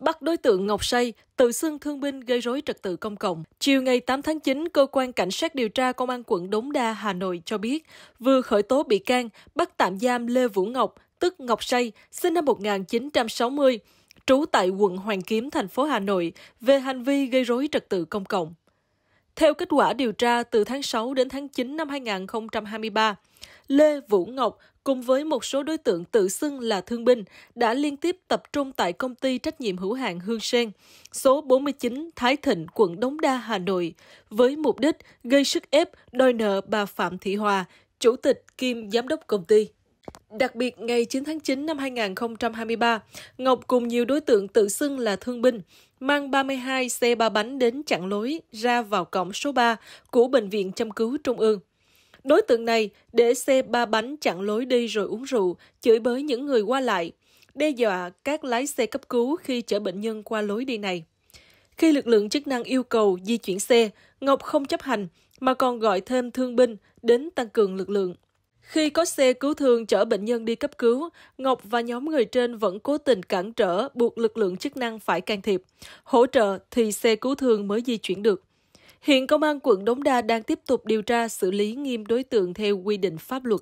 bắt đối tượng Ngọc Say, tự xưng thương binh gây rối trật tự công cộng. Chiều ngày 8 tháng 9, cơ quan cảnh sát điều tra công an quận Đống Đa, Hà Nội cho biết vừa khởi tố bị can, bắt tạm giam Lê Vũ Ngọc, tức Ngọc Say, sinh năm 1960, trú tại quận Hoàn Kiếm, thành phố Hà Nội, về hành vi gây rối trật tự công cộng. Theo kết quả điều tra, từ tháng 6 đến tháng 9 năm 2023, Lê Vũ Ngọc cùng với một số đối tượng tự xưng là thương binh đã liên tiếp tập trung tại công ty trách nhiệm hữu hạn Hương Sen, số 49 Thái Thịnh, quận Đống Đa, Hà Nội, với mục đích gây sức ép đòi nợ bà Phạm Thị Hòa, chủ tịch kiêm giám đốc công ty. Đặc biệt, ngày 9 tháng 9 năm 2023, Ngọc cùng nhiều đối tượng tự xưng là thương binh, mang 32 xe ba bánh đến chặn lối ra vào cổng số 3 của Bệnh viện châm cứu Trung ương. Đối tượng này để xe ba bánh chặn lối đi rồi uống rượu, chửi bới những người qua lại, đe dọa các lái xe cấp cứu khi chở bệnh nhân qua lối đi này. Khi lực lượng chức năng yêu cầu di chuyển xe, Ngọc không chấp hành mà còn gọi thêm thương binh đến tăng cường lực lượng. Khi có xe cứu thương chở bệnh nhân đi cấp cứu, Ngọc và nhóm người trên vẫn cố tình cản trở buộc lực lượng chức năng phải can thiệp. Hỗ trợ thì xe cứu thương mới di chuyển được. Hiện Công an quận Đống Đa đang tiếp tục điều tra xử lý nghiêm đối tượng theo quy định pháp luật.